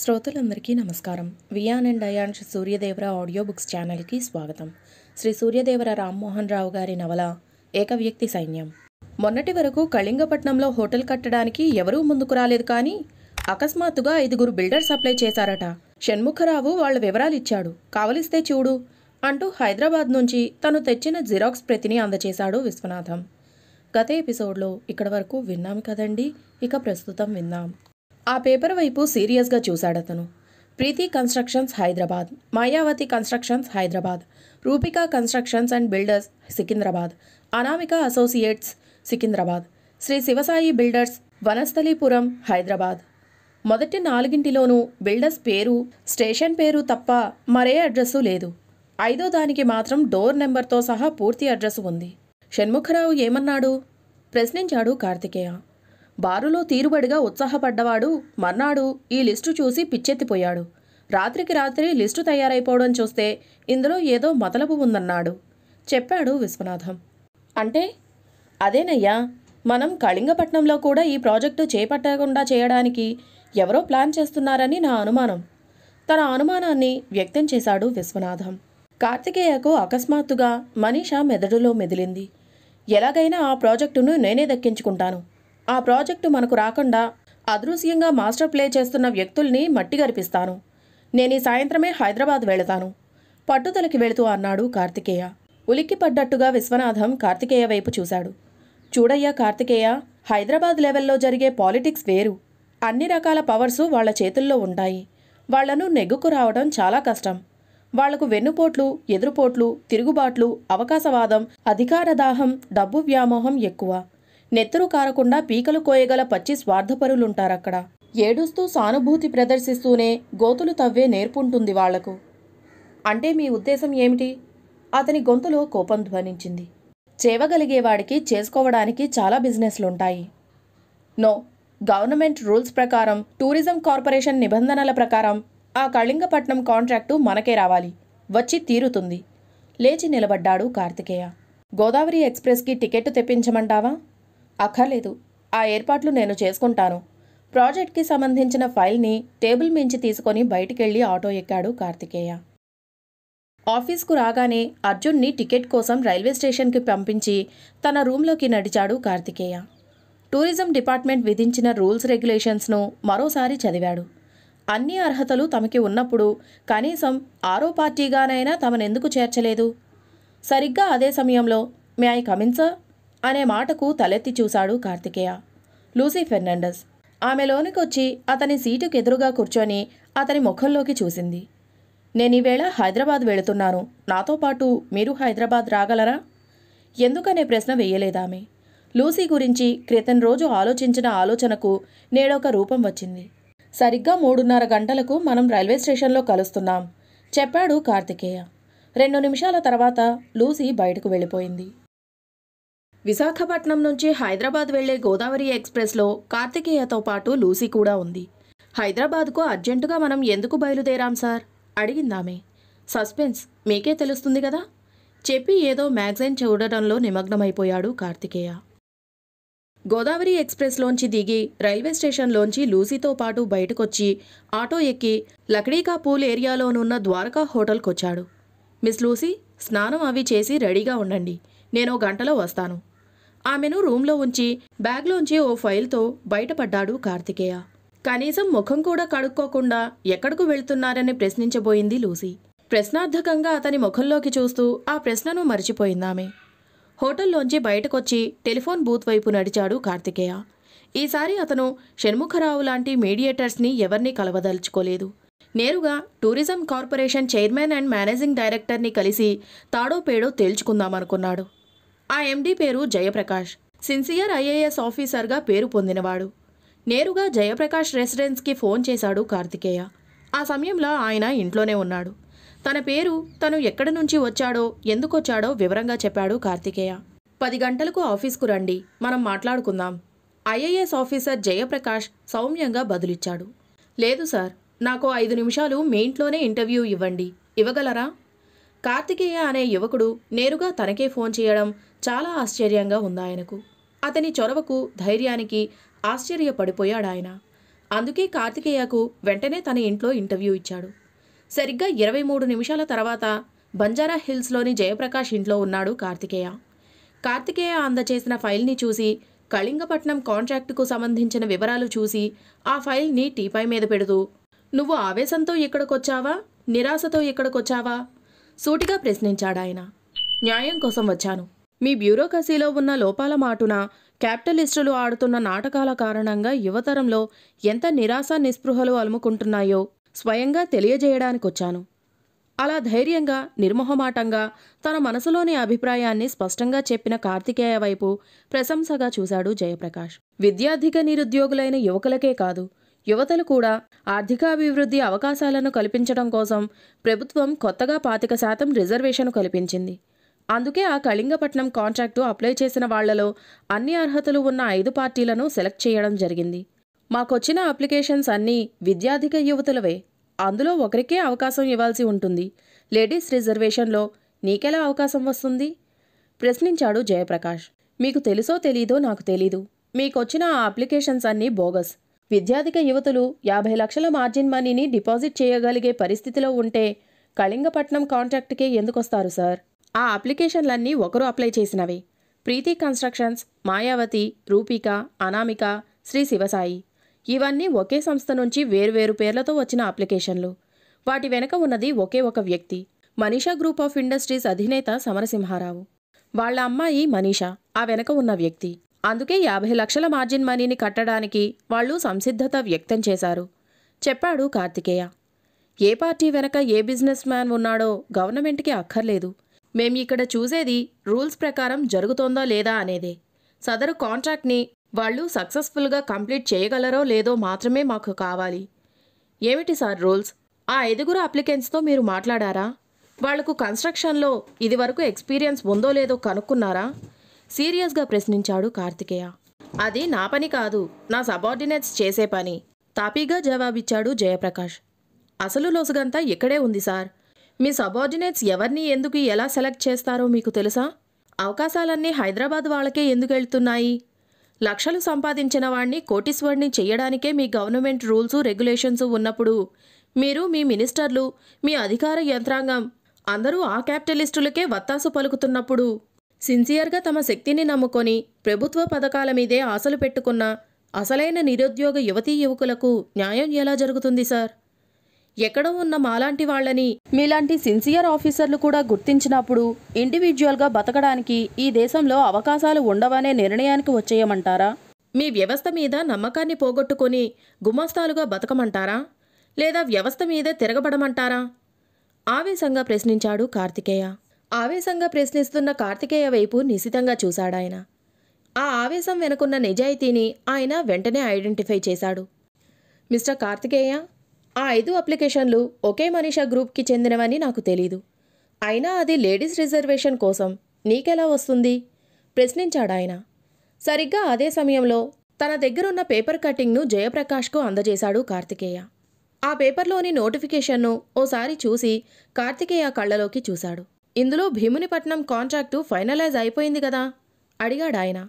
శ్రోతలందరికీ నమస్కారం Viyaan and Ayansh Suryadevara audio books ఛానల్కి స్వాగతం శ్రీ సూర్యదేవర రామ్మోహన్ రావు గారి నవల ఏకవ్యక్తి సైన్యం మొన్నటి వరకు కళింగపట్నంలో హోటల్ కట్టడానికి ఎవరూ ముందుకు రాలేదు కానీ అకస్మాత్తుగా ఐదుగురు బిల్డర్స్ అప్లై చేశారట షణ్ముఖరావు వాళ్ళ వివరాలు ఇచ్చాడు కావలిస్తే చూడు అంటూ హైదరాబాద్ నుంచి తను తెచ్చిన జిరాక్స్ ప్రతిని అందచేశాడు విశ్వనాథం గత ఎపిసోడ్లో ఇక్కడి వరకు విన్నాం కదండి ఇక ప్రస్తుతం విందాం ఆ పేపర్ వైపు సీరియస్గా చూశాడతను Preethi constructions Hyderabad Mayawati constructions Hyderabad Roopika constructions and builders Secunderabad Anamika associates Secunderabad Shri Sivasai builders Vanasthalipuram Hyderabad మొదటి నాలుగింటిలోనూ బిల్డర్స్ పేరు స్టేషన్ పేరు తప్ప మరే అడ్రస్సు లేదు ఐదో దానికి మాత్రం డోర్ నెంబర్తో సహా పూర్తి అడ్రస్ ఉంది షణ్ముఖరావు ఏమన్నాడు ప్రశ్నించాడు కార్తికేయ బారులో తీరుబడిగా ఉత్సాహపడ్డవాడు మర్నాడు ఈ లిస్టు చూసి పిచ్చెత్తిపోయాడు రాత్రికి రాత్రి లిస్టు తయారైపోవడం చూస్తే ఇందులో ఏదో మతలపు ఉందన్నాడు చెప్పాడు విశ్వనాథం అంటే అదేనయ్యా మనం కళింగపట్నంలో కూడా ఈ ప్రాజెక్టు చేపట్టకుండా చేయడానికి ఎవరో ప్లాన్ చేస్తున్నారని నా అనుమానం తన అనుమానాన్ని వ్యక్తం చేశాడు విశ్వనాథం కార్తికేయకు అకస్మాత్తుగా మనీషా మెదడులో మెదిలింది ఎలాగైనా ఆ ప్రాజెక్టును నేనే దక్కించుకుంటాను ఆ ప్రాజెక్టు మనకు రాకుండా అదృశ్యంగా మాస్టర్ ప్లే చేస్తున్న వ్యక్తుల్ని మట్టి గరిపిస్తాను నేను ఈ సాయంత్రమే హైదరాబాద్ వెళతాను పట్టుదలకి వెళుతూ అన్నాడు కార్తికేయ ఉలిక్కిపడ్డట్టుగా విశ్వనాథం కార్తికేయ వైపు చూశాడు చూడయ్యా కార్తికేయ హైదరాబాద్ లెవెల్లో జరిగే పాలిటిక్స్ వేరు అన్ని రకాల పవర్సు వాళ్ల చేతుల్లో ఉంటాయి వాళ్లను నెగ్గుకు రావడం చాలా కష్టం వాళ్లకు వెన్నుపోట్లు ఎదురుపోట్లు తిరుగుబాట్లు అవకాశవాదం అధికార దాహం డబ్బు వ్యామోహం ఎక్కువ నెత్తరు కారకుండా పీకలు కోయగల పచ్చి స్వార్థపరులుంటారక్కడ ఏడుస్తూ సానుభూతి ప్రదర్శిస్తూనే గోతులు తవ్వే నేర్పుంటుంది వాళ్లకు అంటే మీ ఉద్దేశం ఏమిటి అతని గొంతులో కోపం ధ్వనించింది చేవగలిగేవాడికి చేసుకోవడానికి చాలా బిజినెస్లుంటాయి నో గవర్నమెంట్ రూల్స్ ప్రకారం టూరిజం కార్పొరేషన్ నిబంధనల ప్రకారం ఆ కళింగపట్నం కాంట్రాక్టు మనకే రావాలి వచ్చి తీరుతుంది లేచి నిలబడ్డాడు కార్తికేయ గోదావరి ఎక్స్ప్రెస్కి టికెట్టు తెప్పించమంటావా అక్కర్లేదు ఆ ఏర్పాట్లు నేను చేసుకుంటాను ప్రాజెక్ట్కి సంబంధించిన ఫైల్ని టేబుల్ మించి తీసుకొని బయటికెళ్ళి ఆటో ఎక్కాడు కార్తికేయ ఆఫీస్కు రాగానే అర్జున్ని టికెట్ కోసం రైల్వే స్టేషన్కి పంపించి తన రూంలోకి నడిచాడు కార్తికేయ టూరిజం డిపార్ట్మెంట్ విధించిన రూల్స్ రెగ్యులేషన్స్ను మరోసారి చదివాడు అన్ని అర్హతలు తమకి ఉన్నప్పుడు కనీసం ఆరో పార్టీగానైనా తమనెందుకు చేర్చలేదు సరిగ్గా అదే సమయంలో మే ఐ కమిన్ సార్ అనే మాటకు తలెత్తి చూశాడు కార్తికేయ లూసీ ఫెర్నాండస్ ఆమెలోనికి వచ్చి అతని సీటుకు ఎదురుగా కూర్చొని అతని ముఖంలోకి చూసింది నేను ఈవేళ హైదరాబాద్ వెళుతున్నాను నాతో పాటు మీరు హైదరాబాద్ రాగలరా ఎందుకనే ప్రశ్న వేయలేదామె లూసీ గురించి క్రితం రోజు ఆలోచించిన ఆలోచనకు నేడొక రూపం వచ్చింది సరిగ్గా మూడున్నర గంటలకు మనం రైల్వే స్టేషన్లో కలుస్తున్నాం చెప్పాడు కార్తికేయ రెండు నిమిషాల తర్వాత లూసీ బయటకు వెళ్ళిపోయింది విశాఖపట్నం నుంచి హైదరాబాద్ వెళ్లే గోదావరి ఎక్స్ప్రెస్లో కార్తికేయతో పాటు లూసీ కూడా ఉంది హైదరాబాద్కు అర్జెంటుగా మనం ఎందుకు బయలుదేరాం సార్ అడిగిందామే సస్పెన్స్ మీకే తెలుస్తుంది కదా చెప్పి ఏదో మ్యాగజైన్ చూడడంలో నిమగ్నమైపోయాడు కార్తికేయ గోదావరి ఎక్స్ప్రెస్లోంచి దిగి రైల్వే స్టేషన్లోంచి లూసీతో పాటు బయటకొచ్చి ఆటో ఎక్కి లక్డీకా పూల్ ఏరియాలోనున్న ద్వారకా హోటల్కొచ్చాడు మిస్ లూసీ స్నానం అవి చేసి రెడీగా ఉండండి నేను గంటలో వస్తాను ఆమెను రూంలో ఉంచి బ్యాగ్లోంచి ఓ ఫైల్తో బయటపడ్డాడు కార్తికేయ కనీసం ముఖం కూడా కడుక్కోకుండా ఎక్కడకు వెళ్తున్నారని ప్రశ్నించబోయింది లూసీ ప్రశ్నార్థకంగా అతని ముఖంలోకి చూస్తూ ఆ ప్రశ్నను మర్చిపోయిందామె హోటల్లోంచి బయటకొచ్చి టెలిఫోన్ బూత్ వైపు నడిచాడు కార్తికేయ ఈసారి అతను షణ్ముఖరావు లాంటి మీడియేటర్స్ని ఎవరిని కలవదలుచుకోలేదు నేరుగా tourism corporation chairman and managing డైరెక్టర్ని కలిసి తాడోపేడో తేల్చుకుందామనుకున్నాడు ఆ ఎండీ పేరు జయప్రకాష్ సిన్సియర్ ఐఏఎస్ ఆఫీసర్గా పేరు పొందినవాడు నేరుగా జయప్రకాష్ రెసిడెన్స్కి ఫోన్ చేశాడు కార్తికేయ ఆ సమయంలో ఆయన ఇంట్లోనే ఉన్నాడు తన పేరు తను ఎక్కడి నుంచి వచ్చాడో ఎందుకొచ్చాడో వివరంగా చెప్పాడు కార్తికేయ పది గంటలకు ఆఫీస్కు రండి మనం మాట్లాడుకుందాం ఐఏఎస్ ఆఫీసర్ జయప్రకాష్ సౌమ్యంగా బదులిచ్చాడు లేదు సార్ నాకు ఐదు నిమిషాలు మీ ఇంట్లోనే ఇంటర్వ్యూ ఇవ్వండి ఇవ్వగలరా కార్తికేయ అనే యువకుడు నేరుగా తనకే ఫోన్ చేయడం చాలా ఆశ్చర్యంగా ఉందాయనకు అతని చొరవకు ధైర్యానికి ఆశ్చర్యపడిపోయాడాయన అందుకే కార్తికేయకు వెంటనే తన ఇంట్లో ఇంటర్వ్యూ ఇచ్చాడు సరిగ్గా ఇరవై మూడు నిమిషాల తర్వాత బంజారా హిల్స్లోని జయప్రకాష్ ఇంట్లో ఉన్నాడు కార్తికేయ కార్తికేయ అందచేసిన ఫైల్ని చూసి కళింగపట్నం కాంట్రాక్టుకు సంబంధించిన వివరాలు చూసి ఆ ఫైల్ని టీపై మీద పెడుతూ నువ్వు ఆవేశంతో ఇక్కడికొచ్చావా నిరాశతో ఇక్కడికొచ్చావా సూటిగా ప్రశ్నించాడాయన న్యాయం కోసం వచ్చాను మీ బ్యూరోక్రసీలో ఉన్న లోపాల మాటున క్యాపిటలిస్టులు ఆడుతున్న నాటకాల కారణంగా యువతరంలో ఎంత నిరాశ నిస్పృహలు అలుముకుంటున్నాయో స్వయంగా తెలియజేయడానికొచ్చాను అలా ధైర్యంగా నిర్మోహమాటంగా తన మనసులోని అభిప్రాయాన్ని స్పష్టంగా చెప్పిన కార్తికేయ వైపు ప్రశంసగా చూశాడు జయప్రకాష్ విద్యార్థిక నిరుద్యోగులైన యువకులకే కాదు యువతలు కూడా ఆర్థికాభివృద్ధి అవకాశాలను కల్పించడం కోసం ప్రభుత్వం కొత్తగా పాతిక శాతం రిజర్వేషన్ కల్పించింది అందుకే ఆ కళింగపట్నం కాంట్రాక్టు అప్లై చేసిన వాళ్లలో అన్ని అర్హతలు ఉన్న ఐదు పార్టీలను సెలెక్ట్ చేయడం జరిగింది మాకొచ్చిన అప్లికేషన్స్ అన్నీ విద్యాధిక యువతులవే అందులో ఒకరికే అవకాశం ఇవ్వాల్సి ఉంటుంది లేడీస్ రిజర్వేషన్లో నీకెలా అవకాశం వస్తుంది ప్రశ్నించాడు జయప్రకాష్ మీకు తెలుసో తెలీదో నాకు తెలీదు మీకొచ్చిన ఆ అప్లికేషన్స్ అన్నీ బోగస్ విద్యాధిక యువతులు యాభై లక్షల మార్జిన్ మనీని డిపాజిట్ చేయగలిగే పరిస్థితిలో ఉంటే కళింగపట్నం కాంట్రాక్ట్కే ఎందుకొస్తారు సార్ ఆ అప్లికేషన్లన్నీ ఒకరు అప్లై చేసినవే ప్రీతి కన్స్ట్రక్షన్స్ మాయావతి రూపిక అనామిక శ్రీ శివసాయి ఇవన్నీ ఒకే సంస్థ నుంచి వేరువేరు పేర్లతో వచ్చిన అప్లికేషన్లు వాటి వెనక ఉన్నది ఒకే ఒక వ్యక్తి మనీషా గ్రూప్ ఆఫ్ ఇండస్ట్రీస్ అధినేత సమరసింహారావు వాళ్ల అమ్మాయి మనీషా ఆ వెనక ఉన్న వ్యక్తి అందుకే యాభై లక్షల మార్జిన్ మనీని కట్టడానికి వాళ్ళు సంసిద్ధత వ్యక్తం చేశారు చెప్పాడు కార్తికేయ ఏ పార్టీ వెనక ఏ బిజినెస్ మ్యాన్ ఉన్నాడో గవర్నమెంట్కి అక్కర్లేదు మేము ఇక్కడ చూసేది రూల్స్ ప్రకారం జరుగుతోందా లేదా అనేది సదరు కాంట్రాక్ట్ని వాళ్ళు సక్సెస్ఫుల్గా కంప్లీట్ చేయగలరో లేదో మాత్రమే మాకు కావాలి ఏమిటి సార్ రూల్స్ ఆ ఐదుగురు అప్లికెంట్స్తో మీరు మాట్లాడారా వాళ్లకు కన్స్ట్రక్షన్లో ఇదివరకు ఎక్స్పీరియన్స్ ఉందో లేదో కనుక్కున్నారా సీరియస్గా ప్రశ్నించాడు కార్తికేయ అది నా పని కాదు నా సబార్డినేట్స్ చేసే పని తాపీగా జవాబిచ్చాడు జయప్రకాష్ అసలు లోసుగంతా ఇక్కడే ఉంది సార్ మీ సబార్డినేట్స్ ఎవరిని ఎందుకు ఎలా సెలెక్ట్ చేస్తారో మీకు తెలుసా అవకాశాలన్నీ హైదరాబాద్ వాళ్ళకే ఎందుకు వెళ్తున్నాయి లక్షలు సంపాదించిన వాడిని కోటీశ్వరుని చేయడానికే మీ గవర్నమెంట్ రూల్స్ రెగ్యులేషన్స్ ఉన్నప్పుడు మీరు మీ మినిస్టర్లు మీ అధికార యంత్రాంగం అందరూ ఆ క్యాపిటలిస్టులకే వత్తాసు పలుకుతున్నప్పుడు సిన్సియర్గా తమ శక్తిని నమ్ముకొని ప్రభుత్వ పథకాల మీదే ఆశలు పెట్టుకున్న అసలైన నిరుద్యోగ యువతీ యువకులకు న్యాయం ఎలా జరుగుతుంది సార్ ఎక్కడో ఉన్న మాలాంటి వాళ్ళని మీలాంటి సిన్సియర్ ఆఫీసర్లు కూడా గుర్తించినప్పుడు ఇండివిజువల్గా బతకడానికి ఈ దేశంలో అవకాశాలు ఉండవనే నిర్ణయానికి వచ్చేయమంటారా మీ వ్యవస్థ మీద నమ్మకాన్ని పోగొట్టుకొని గుమస్తాలుగా బతకమంటారా లేదా వ్యవస్థ మీద తిరగబడమంటారా ఆవేశంగా ప్రశ్నించాడు కార్తికేయ ఆవేశంగా ప్రశ్నిస్తున్న కార్తికేయ వైపు నిశితంగా చూశాడాయన ఆ ఆవేశం వెనుకున్న నిజాయితీని ఆయన వెంటనే ఐడెంటిఫై చేశాడు మిస్టర్ కార్తికేయ ఆ ఐదు అప్లికేషన్లు ఒకే మనీషా గ్రూప్కి చెందినవని నాకు తెలీదు అయినా అది లేడీస్ రిజర్వేషన్ కోసం నీకెలా వస్తుంది ప్రశ్నించాడాయన సరిగ్గా అదే సమయంలో తన దగ్గరున్న పేపర్ కట్టింగ్ను జయప్రకాష్కు అందజేశాడు కార్తికేయ ఆ పేపర్లోని నోటిఫికేషన్ను ఓసారి చూసి కార్తికేయ కళ్ళలోకి చూశాడు ఇందులో భీమునిపట్నం కాంట్రాక్టు ఫైనలైజ్ అయిపోయింది కదా అడిగాడాయన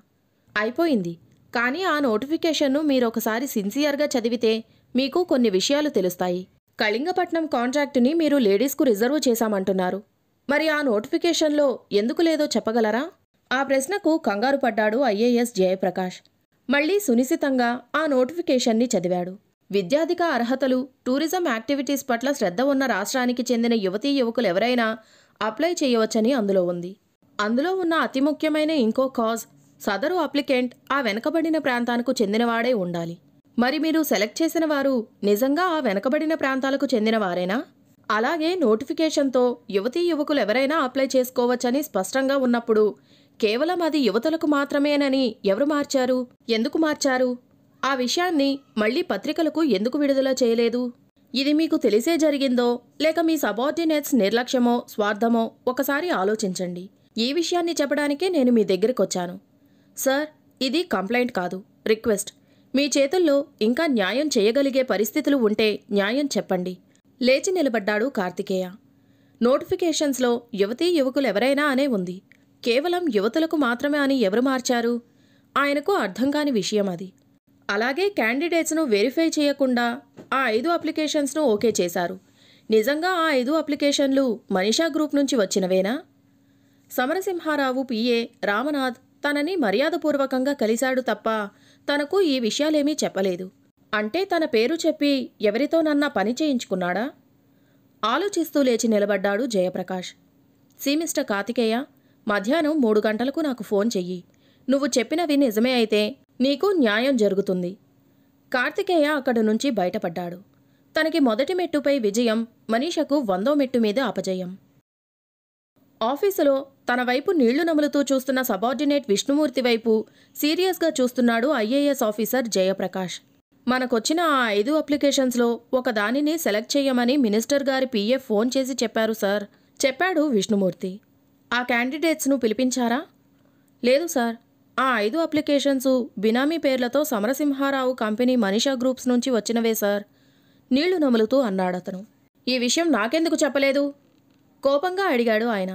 అయిపోయింది కానీ ఆ నోటిఫికేషన్ను మీరొకసారి సిన్సియర్గా చదివితే మీకు కొన్ని విషయాలు తెలుస్తాయి కళింగపట్నం కాంట్రాక్టుని మీరు లేడీస్కు రిజర్వ్ చేశామంటున్నారు మరి ఆ నోటిఫికేషన్లో ఎందుకు లేదో చెప్పగలరా ఆ ప్రశ్నకు కంగారు పడ్డాడు ఐఏఎస్ జయప్రకాష్ మళ్లీ సునిశితంగా ఆ నోటిఫికేషన్ని చదివాడు విద్యాధిక అర్హతలు టూరిజం యాక్టివిటీస్ పట్ల శ్రద్ధ ఉన్న రాష్ట్రానికి చెందిన యువతీ యువకులు ఎవరైనా అప్లై చేయవచ్చని అందులో ఉంది అందులో ఉన్న అతి ముఖ్యమైన ఇంకో కాజ్ సదరు అప్లికెంట్ ఆ వెనకబడిన ప్రాంతానికి చెందినవాడే ఉండాలి మరి మీరు సెలెక్ట్ చేసిన వారు నిజంగా ఆ వెనకబడిన ప్రాంతాలకు చెందినవారేనా అలాగే నోటిఫికేషన్తో యువతీ యువకులు ఎవరైనా అప్లై చేసుకోవచ్చని స్పష్టంగా ఉన్నప్పుడు కేవలం అది యువతలకు మాత్రమేనని ఎవరు మార్చారు ఎందుకు మార్చారు ఆ విషయాన్ని మళ్లీ పత్రికలకు ఎందుకు విడుదల చేయలేదు ఇది మీకు తెలిసే జరిగిందో లేక మీ సబార్డినేట్స్ నిర్లక్ష్యమో స్వార్థమో ఒకసారి ఆలోచించండి ఈ విషయాన్ని చెప్పడానికే నేను మీ దగ్గరికొచ్చాను సార్ ఇది కంప్లైంట్ కాదు రిక్వెస్ట్ మీ చేతుల్లో ఇంకా న్యాయం చేయగలిగే పరిస్థితులు ఉంటే న్యాయం చెప్పండి లేచి నిలబడ్డాడు కార్తికేయ నోటిఫికేషన్స్లో యువతీ యువకులు ఎవరైనా అనే ఉంది కేవలం యువతులకు మాత్రమే అని ఎవరు మార్చారు ఆయనకు అర్థం కాని విషయం అది అలాగే క్యాండిడేట్స్ను వెరిఫై చేయకుండా ఆ ఐదు అప్లికేషన్స్ను ఓకే చేశారు నిజంగా ఆ ఐదు అప్లికేషన్లు మనీషా గ్రూప్ నుంచి వచ్చినవేనా సమరసింహారావు పిఏ రామనాథ్ తనని మర్యాదపూర్వకంగా కలిశాడు తప్ప తనకు ఈ విషయాలేమీ చెప్పలేదు అంటే తన పేరు చెప్పి ఎవరితోనన్నా పని చేయించుకున్నాడా ఆలోచిస్తూ లేచి నిలబడ్డాడు జయప్రకాష్ సీమిస్టర్ కార్తికేయ మధ్యాహ్నం మూడు గంటలకు నాకు ఫోన్ చెయ్యి నువ్వు చెప్పినవి నిజమే అయితే నీకు న్యాయం జరుగుతుంది కార్తికేయ అక్కడి నుంచి బయటపడ్డాడు తనకి మొదటి మెట్టుపై విజయం మనీషకు వందో మెట్టు మీద అపజయం ఆఫీసులో తన వైపు నీళ్లు నములుతూ చూస్తున్న సబార్డినేట్ విష్ణుమూర్తి వైపు సీరియస్గా చూస్తున్నాడు ఐఏఎస్ ఆఫీసర్ జయప్రకాష్ మనకొచ్చిన ఆ ఐదు అప్లికేషన్స్లో ఒక దానిని సెలెక్ట్ చేయమని మినిస్టర్ గారి పీఏ ఫోన్ చేసి చెప్పారు సార్ చెప్పాడు విష్ణుమూర్తి ఆ క్యాండిడేట్స్ను పిలిపించారా లేదు సార్ ఆ ఐదు అప్లికేషన్స్ బినామీ పేర్లతో సమరసింహారావు కంపెనీ మనీషా గ్రూప్స్ నుంచి వచ్చినవే సార్ నీళ్లు నములుతూ అన్నాడతను ఈ విషయం నాకెందుకు చెప్పలేదు కోపంగా అడిగాడు ఆయన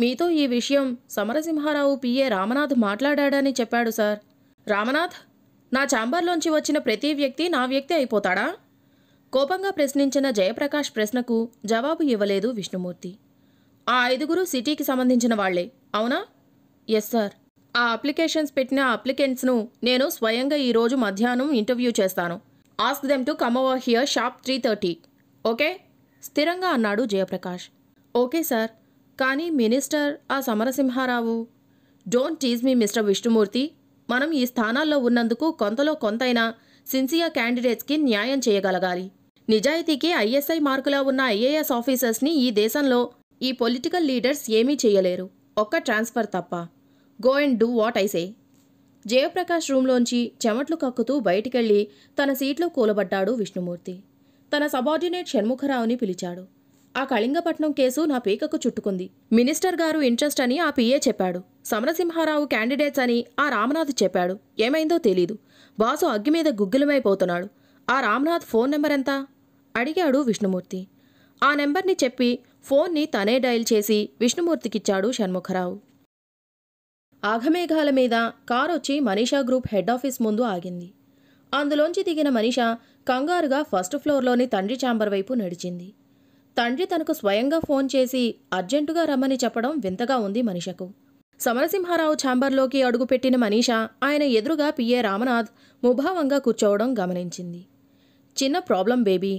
మీతో ఈ విషయం సమరసింహారావు పిఏ రామనాథ్ మాట్లాడాడని చెప్పాడు సార్ రామనాథ్ నా ఛాంబర్లోంచి వచ్చిన ప్రతి వ్యక్తి నా వ్యక్తి అయిపోతాడా కోపంగా ప్రశ్నించిన జయప్రకాష్ ప్రశ్నకు జవాబు ఇవ్వలేదు విష్ణుమూర్తి ఆ ఐదుగురు సిటీకి సంబంధించిన వాళ్లే అవునా ఎస్ సార్ ఆ అప్లికేషన్స్ పెట్టిన అప్లికెంట్స్ను నేను స్వయంగా ఈరోజు మధ్యాహ్నం ఇంటర్వ్యూ చేస్తాను ask them to come over here sharp three thirty okay స్థిరంగా అన్నాడు జయప్రకాష్ ఓకే సార్ కానీ మినిస్టర్ ఆ Samarasimharao don't tease me mister Vishnumurthy మనం ఈ స్థానాల్లో ఉన్నందుకు కొంతలో కొంతైనా సిన్సియర్ క్యాండిడేట్స్కి న్యాయం చేయగలగాలి నిజాయితీకి ఐఎస్ఐ మార్కులా ఉన్న ఐఏఎస్ ఆఫీసర్స్ని ఈ దేశంలో ఈ పొలిటికల్ లీడర్స్ ఏమీ చేయలేరు ఒక్క ట్రాన్స్ఫర్ తప్ప go and do what I say Jayaprakash రూంలోంచి చెమట్లు కక్కుతూ బయటికెళ్ళి తన సీట్లో కూలబడ్డాడు విష్ణుమూర్తి తన సబార్డినేట్ షణ్ముఖరావుని పిలిచాడు ఆ కళింగపట్నం కేసు నా పీకకు చుట్టుకుంది మినిస్టర్ గారు ఇంట్రెస్ట్ అని ఆ పిఏ చెప్పాడు సమరసింహారావు క్యాండిడేట్స్ అని ఆ రామనాథ్ చెప్పాడు ఏమైందో తెలీదు బాసు అగ్గి మీద గుగ్గిలమైపోతున్నాడు ఆ రామ్నాథ్ ఫోన్ నెంబర్ ఎంత అడిగాడు విష్ణుమూర్తి ఆ నెంబర్ని చెప్పి ఫోన్ని తనే డయల్ చేసి విష్ణుమూర్తికిచ్చాడు షణ్ముఖరావు ఆఘమేఘాల మీద కారొచ్చి మనీషా గ్రూప్ హెడ్ ఆఫీస్ ముందు ఆగింది అందులోంచి దిగిన మనీషా కంగారుగా ఫస్ట్ ఫ్లోర్లోని తండ్రి ఛాంబర్ వైపు నడిచింది తండ్రి తనకు స్వయంగా ఫోన్ చేసి అర్జెంటుగా రమ్మని చెప్పడం వింతగా ఉంది మనిషకు సమరసింహారావు ఛాంబర్లోకి అడుగుపెట్టిన మనీష ఆయన ఎదురుగా పిఏ రామనాథ్ ముభావంగా కూర్చోవడం గమనించింది చిన్న ప్రాబ్లం బేబీ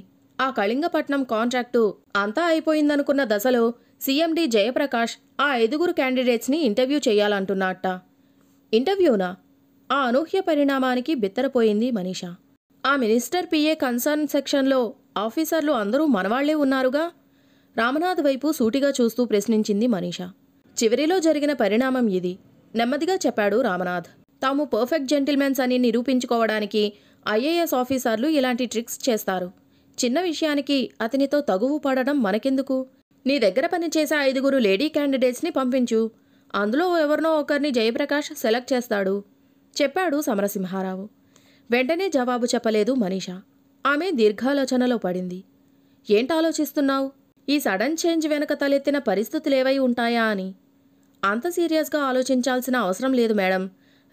ఆ కళింగపట్నం కాంట్రాక్టు అంతా అయిపోయిందనుకున్న దశలో సీఎండి జయప్రకాష్ ఆ ఐదుగురు క్యాండిడేట్స్ని ఇంటర్వ్యూ చేయాలంటున్నట్ట ఇంటర్వ్యూనా ఆ అనూహ్య పరిణామానికి బిత్తరపోయింది మనీష ఆ మినిస్టర్ పిఏ కన్సర్న్ సెక్షన్లో ఆఫీసర్లు అందరూ మనవాళ్లే ఉన్నారుగా రామనాథ్ వైపు సూటిగా చూస్తూ ప్రశ్నించింది మనీష చివరిలో జరిగిన పరిణామం ఇది నెమ్మదిగా చెప్పాడు రామనాథ్ తాము పర్ఫెక్ట్ జెంటిల్మెన్స్ అని నిరూపించుకోవడానికి ఐఏఎస్ ఆఫీసర్లు ఇలాంటి ట్రిక్స్ చేస్తారు చిన్న విషయానికి అతనితో తగువు పడడం మనకెందుకు నీ దగ్గర పనిచేసే ఐదుగురు లేడీ క్యాండిడేట్స్ని పంపించు అందులో ఎవరినో ఒకరిని జయప్రకాష్ సెలెక్ట్ చేస్తాడు చెప్పాడు సమరసింహారావు వెంటనే జవాబు చెప్పలేదు మనీషా ఆమె దీర్ఘాలోచనలో పడింది ఏంటాలోచిస్తున్నావు ఈ సడన్ చేంజ్ వెనక తలెత్తిన పరిస్థితులేవై ఉంటాయా అని అంత సీరియస్గా ఆలోచించాల్సిన అవసరం లేదు మేడం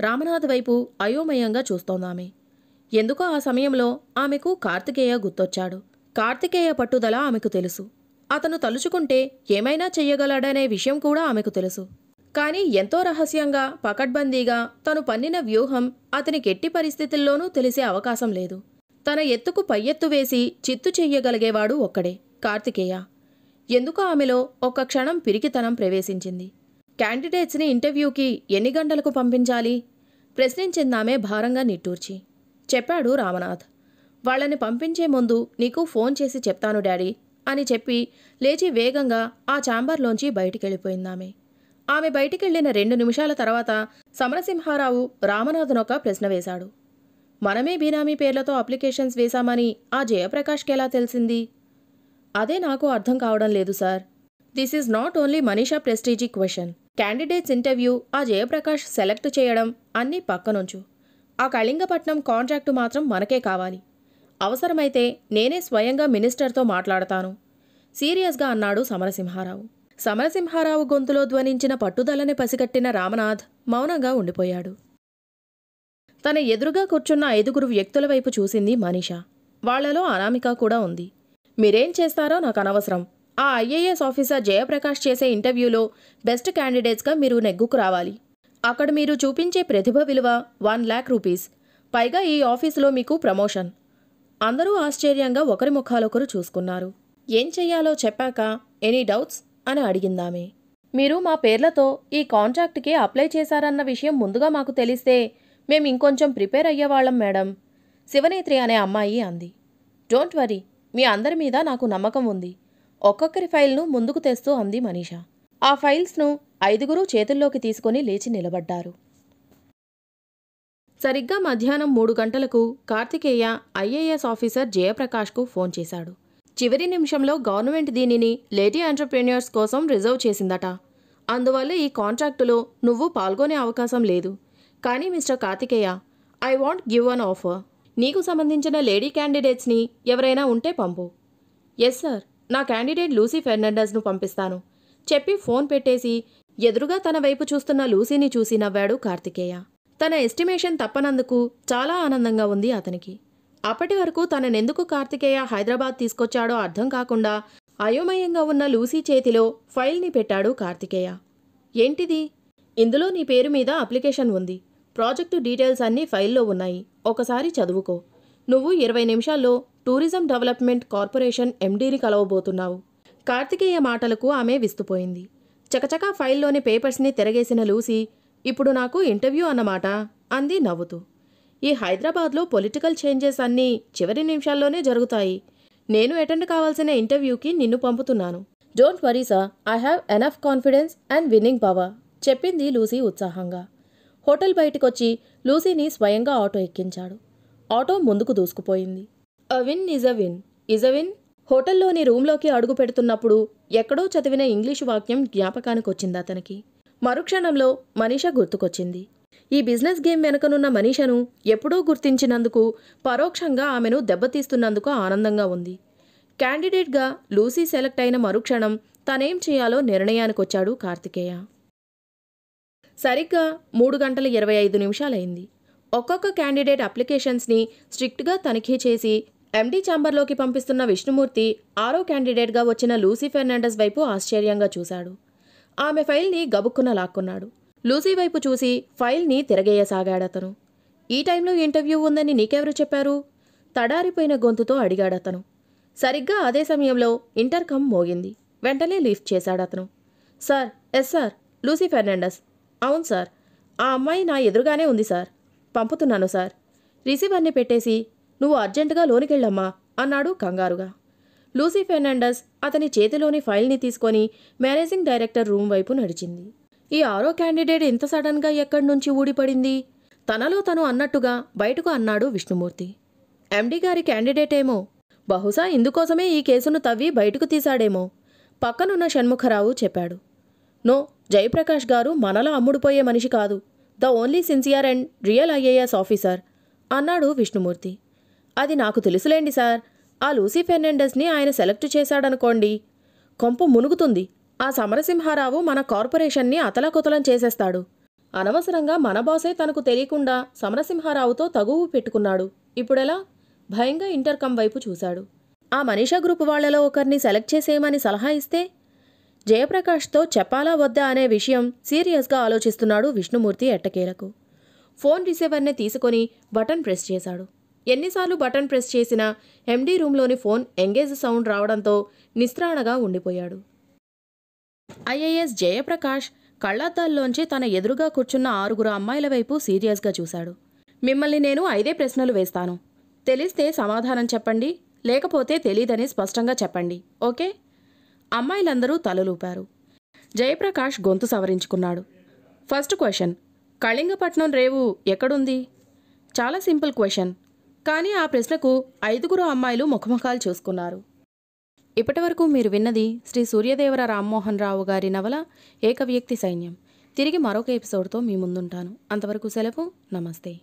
రామనాథ్ వైపు అయోమయంగా చూస్తోందామె ఎందుకో ఆ సమయంలో ఆమెకు కార్తికేయ గుర్తొచ్చాడు కార్తికేయ పట్టుదల ఆమెకు తెలుసు అతను తలుచుకుంటే ఏమైనా చెయ్యగలడనే విషయం కూడా ఆమెకు తెలుసు కానీ ఎంతో రహస్యంగా పకడ్బందీగా తను పన్నిన వ్యూహం అతని కెట్టి పరిస్థితుల్లోనూ తెలిసే అవకాశం లేదు తన ఎత్తుకు పై ఎత్తు వేసి చిత్తు చెయ్యగలిగేవాడు ఒక్కడే కార్తికేయ ఎందుకు ఆమెలో ఒక క్షణం పిరికితనం ప్రవేశించింది క్యాండిడేట్స్ని ఇంటర్వ్యూకి ఎన్ని గంటలకు పంపించాలి ప్రశ్నించిందామే భారంగా నిట్టూర్చి చెప్పాడు రామనాథ్ వాళ్ళని పంపించే ముందు నీకు ఫోన్ చేసి చెప్తాను డాడీ అని చెప్పి లేచి వేగంగా ఆ ఛాంబర్లోంచి బయటికెళ్ళిపోయిందామె ఆమె బయటికెళ్లిన రెండు నిమిషాల తర్వాత సమరసింహారావు రామనాథ్నొక ప్రశ్న వేశాడు మనమే బీనామీ పేర్లతో అప్లికేషన్స్ వేశామని ఆ జయప్రకాష్కి ఎలా తెలిసింది అదే నాకు అర్థం కావడం లేదు sir this is not only Manisha prestige question candidates interview ఆ జయప్రకాష్ సెలెక్ట్ చేయడం అన్నీ పక్కనుంచు ఆ కళింగపట్నం కాంట్రాక్టు మాత్రం మనకే కావాలి అవసరమైతే నేనే స్వయంగా మినిస్టర్తో మాట్లాడతాను సీరియస్గా అన్నాడు సమరసింహారావు సమరసింహారావు గొంతులో ధ్వనించిన పట్టుదలని పసిగట్టిన రామనాథ్ మౌనంగా ఉండిపోయాడు తన ఎదురుగా కూర్చున్న ఐదుగురు వ్యక్తుల వైపు చూసింది మనీష వాళ్లలో అనామిక కూడా ఉంది మీరేం చేస్తారో నాకు అనవసరం ఆ ఐఏఎస్ ఆఫీసర్ జయప్రకాష్ చేసే ఇంటర్వ్యూలో బెస్ట్ క్యాండిడేట్స్గా మీరు నెగ్గుకు రావాలి అక్కడ మీరు చూపించే ప్రతిభ విలువ వన్ ల్యాక్ రూపీస్ పైగా ఈ ఆఫీసులో మీకు ప్రమోషన్ అందరూ ఆశ్చర్యంగా ఒకరి ముఖాలొకరు చూసుకున్నారు ఏం చెయ్యాలో చెప్పాక ఎనీ డౌట్స్ అని అడిగిందామే మీరు మా పేర్లతో ఈ కాంట్రాక్ట్కి అప్లై చేశారన్న విషయం ముందుగా మాకు తెలిస్తే మేము ఇంకొంచెం ప్రిపేర్ అయ్యేవాళ్ళం మేడం శివనేత్రి అనే అమ్మాయి అంది డోంట్ వరీ మీ అందరి మీద నాకు నమ్మకం ఉంది ఒక్కొక్కరి ఫైల్ను ముందుకు తెస్తూ అంది మనీష ఆ ఫైల్స్ను ఐదుగురు చేతుల్లోకి తీసుకుని లేచి నిలబడ్డారు సరిగ్గా మధ్యాహ్నం మూడు గంటలకు కార్తికేయ ఐఏఎస్ ఆఫీసర్ జయప్రకాష్కు ఫోన్ చేశాడు చివరి నిమిషంలో గవర్నమెంట్ దీనిని లేడీ ఎంటర్ప్రెన్యూర్స్ కోసం రిజర్వ్ చేసిందట అందువల్ల ఈ కాంట్రాక్టులో నువ్వు పాల్గొనే అవకాశం లేదు కానీ mister Karthikeya I want give an offer నీకు సంబంధించిన లేడీ క్యాండిడేట్స్ని ఎవరైనా ఉంటే పంపు ఎస్ సార్ నా క్యాండిడేట్ లూసీ ఫెర్నాండస్ను పంపిస్తాను చెప్పి ఫోన్ పెట్టేసి ఎదురుగా తన వైపు చూస్తున్న లూసీని చూసి నవ్వాడు కార్తికేయ తన ఎస్టిమేషన్ తప్పనందుకు చాలా ఆనందంగా ఉంది అతనికి అప్పటి వరకు తననెందుకు కార్తికేయ హైదరాబాద్ తీసుకొచ్చాడో అర్థం కాకుండా అయోమయంగా ఉన్న లూసీ చేతిలో ఫైల్ని పెట్టాడు కార్తికేయ ఏంటిది ఇందులో నీ పేరు మీద అప్లికేషన్ ఉంది ప్రాజెక్టు డీటెయిల్స్ అన్నీ ఫైల్లో ఉన్నాయి ఒకసారి చదువుకో నువ్వు ఇరవై నిమిషాల్లో టూరిజం డెవలప్మెంట్ కార్పొరేషన్ ఎండీని కలవబోతున్నావు కార్తికేయ మాటలకు ఆమె విస్తుపోయింది చకచకా ఫైల్లోని పేపర్స్ని తిరగేసిన లూసీ ఇప్పుడు నాకు ఇంటర్వ్యూ అన్నమాట అంది నవ్వుతూ ఈ హైదరాబాద్లో పొలిటికల్ చేంజెస్ అన్నీ చివరి నిమిషాల్లోనే జరుగుతాయి నేను అటెండ్ కావాల్సిన ఇంటర్వ్యూకి నిన్ను పంపుతున్నాను don't worry sir I have enough confidence and winning power చెప్పింది లూసీ ఉత్సాహంగా హోటల్ బయటకొచ్చి లూసీని స్వయంగా ఆటో ఎక్కించాడు ఆటో ముందుకు దూసుకుపోయింది అవిన్ ఇజవిన్ విన్ హోటల్లోని రూమ్లోకి అడుగు పెడుతున్నప్పుడు ఎక్కడో చదివిన ఇంగ్లీషు వాక్యం జ్ఞాపకానికి వచ్చింది అతనికి మరుక్షణంలో మనీష గుర్తుకొచ్చింది ఈ బిజినెస్ గేమ్ వెనుకనున్న మనీషను ఎప్పుడో గుర్తించినందుకు పరోక్షంగా ఆమెను దెబ్బతీస్తున్నందుకు ఆనందంగా ఉంది క్యాండిడేట్గా లూసీ సెలెక్ట్ అయిన మరుక్షణం తనేం చేయాలో నిర్ణయానికొచ్చాడు కార్తికేయ సరిగ్గా మూడు గంటల ఇరవై ఐదు నిమిషాలైంది ఒక్కొక్క క్యాండిడేట్ అప్లికేషన్స్ని స్ట్రిక్ట్గా తనిఖీ చేసి ఎండీ ఛాంబర్లోకి పంపిస్తున్న విష్ణుమూర్తి ఆరో క్యాండిడేట్గా వచ్చిన లూసీ ఫెర్నాండస్ వైపు ఆశ్చర్యంగా చూశాడు ఆమె ఫైల్ని గబుక్కున లాక్కున్నాడు లూసీ వైపు చూసి ఫైల్ని తిరగేయసాగాడతను ఈ టైంలో ఇంటర్వ్యూ ఉందని నీకెవరు చెప్పారు తడారిపోయిన గొంతుతో అడిగాడతను సరిగ్గా అదే సమయంలో ఇంటర్కమ్ మోగింది వెంటనే లీఫ్ చేశాడతను sir yes sir Lucy Fernandes అవును సార్ ఆ అమ్మాయి నా ఎదురుగానే ఉంది సార్ పంపుతున్నాను సార్ రిసీవర్ని పెట్టేసి నువ్వు అర్జెంటుగా లోనికెళ్ళమ్మా అన్నాడు కంగారుగా లూసీ ఫెర్నాండస్ అతని చేతిలోని ఫైల్ని తీసుకొని మేనేజింగ్ డైరెక్టర్ రూమ్ వైపు నడిచింది ఈ ఆరో క్యాండిడేట్ ఇంత సడన్గా ఎక్కడి నుంచి ఊడిపడింది తనలో తను అన్నట్టుగా బయటకు అన్నాడు విష్ణుమూర్తి ఎండి గారి క్యాండిడేట్ ఏమో బహుశా ఇందుకోసమే ఈ కేసును తవ్వి బయటకు తీశాడేమో పక్కనున్న షణ్ముఖరావు చెప్పాడు నో జయప్రకాష్ గారు మనలో అమ్ముడుపోయే మనిషి కాదు the only sincere and real IAS officer అన్నాడు విష్ణుమూర్తి అది నాకు తెలుసులేండి సార్ ఆ లూసీ ఫెర్నాండస్ని ఆయన సెలెక్ట్ చేశాడనుకోండి కొంపు మునుగుతుంది ఆ సమరసింహారావు మన కార్పొరేషన్ని అతలకుతలం చేసేస్తాడు అనవసరంగా మన బాసే తనకు తెలియకుండా సమరసింహారావుతో తగువు పెట్టుకున్నాడు ఇప్పుడెలా భయంగా ఇంటర్కమ్ వైపు చూశాడు ఆ మనీషా గ్రూప్ వాళ్లలో ఒకరిని సెలెక్ట్ చేసేయమని సలహా ఇస్తే జయప్రకాష్తో చెప్పాలా వద్దా అనే విషయం సీరియస్గా ఆలోచిస్తున్నాడు విష్ణుమూర్తి ఎట్టకేలకు ఫోన్ రిసీవర్ని తీసుకొని బటన్ ప్రెస్ చేశాడు ఎన్నిసార్లు బటన్ ప్రెస్ చేసినా ఎండీ రూమ్లోని ఫోన్ ఎంగేజ్ సౌండ్ రావడంతో నిస్త్రాణగా ఉండిపోయాడు ఐఏఎస్ జయప్రకాష్ కళ్ళద్దాల్లోంచి తన ఎదురుగా కూర్చున్న ఆరుగురు అమ్మాయిల వైపు సీరియస్గా చూశాడు మిమ్మల్ని నేను ఐదే ప్రశ్నలు వేస్తాను తెలిస్తే సమాధానం చెప్పండి లేకపోతే తెలీదని స్పష్టంగా చెప్పండి ఓకే అమ్మాయిలందరూ తలలూపారు జయప్రకాష్ గొంతు సవరించుకున్నాడు ఫస్ట్ క్వశ్చన్ కళింగపట్నం రేవు ఎక్కడుంది చాలా సింపుల్ క్వశ్చన్ కానీ ఆ ప్రశ్నకు ఐదుగురు అమ్మాయిలు ముఖముఖాలు చూసుకున్నారు ఇప్పటివరకు మీరు విన్నది శ్రీ సూర్యదేవర రామ్మోహన్ రావు గారి నవల ఏకవ్యక్తి సైన్యం తిరిగి మరొక ఎపిసోడ్తో మీ ముందుంటాను అంతవరకు సెలవు నమస్తే